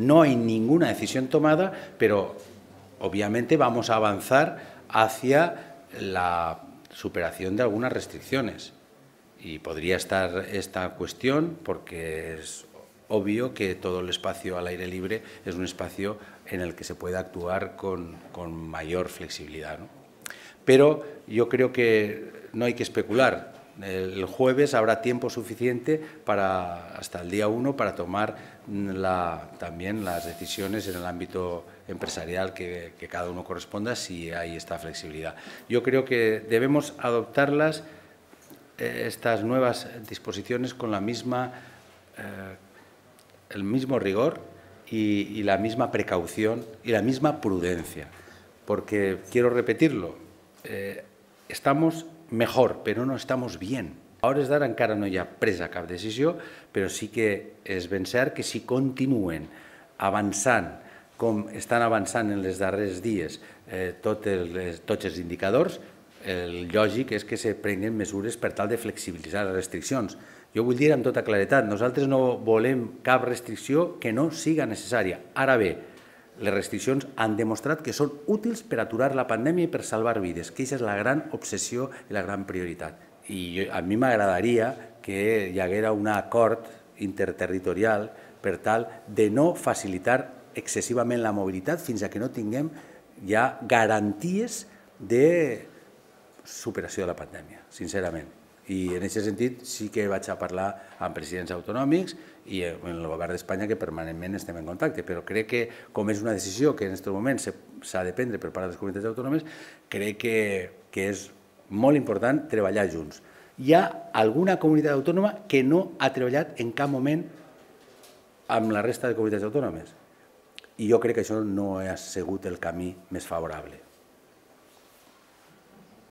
No hay ninguna decisión tomada, pero obviamente vamos a avanzar hacia la superación de algunas restricciones. Y podría estar esta cuestión porque es obvio que todo el espacio al aire libre es un espacio en el que se puede actuar con, mayor flexibilidad. Pero yo creo que no hay que especular, el jueves habrá tiempo suficiente para, hasta el día 1 para tomar también las decisiones en el ámbito empresarial que, cada uno corresponda si hay esta flexibilidad. Yo creo que debemos adoptar eh, estas nuevas disposiciones, con la misma, eh, el mismo rigor y, la misma precaución y la misma prudencia. Porque, quiero repetirlo, eh, estamos mejor, però no estamos bien. A hores d'ara encara no hi ha presa cap decisió, però sí que és ben cert que si continuen avançant com estan avançant en els darrers dies eh, eh, tots els indicadors, el lògic és que se prenguin mesures per tal de flexibilitzar les restriccions. Jo vull dir amb tota claretat, nosaltres no volem cap restricció que no siga necessària. Ara bé, les restriccions han demostrat que són útils per aturar la pandèmia i per salvar vides, que aquesta és la gran obsessió i la gran prioritat. I a mi m'agradaria que hi haguera un acord interterritorial per tal de no facilitar excessivament la mobilitat fins a que no tinguem ja garanties de superació de la pandèmia, sincerament. I en aquest sentit sí que vaig a parlar amb presidents autonòmics i eh, amb el govern d'Espanya que permanentment estem en contacte, però crec que com és una decisió que en aquest moment s'ha de prendre per part de les comunitats autònomes, crec que, que és molt important treballar junts. Hi ha alguna comunitat autònoma que no ha treballat en cap moment amb la resta de comunitats autònomes. I jo crec que això no ha sigut el camí més favorable.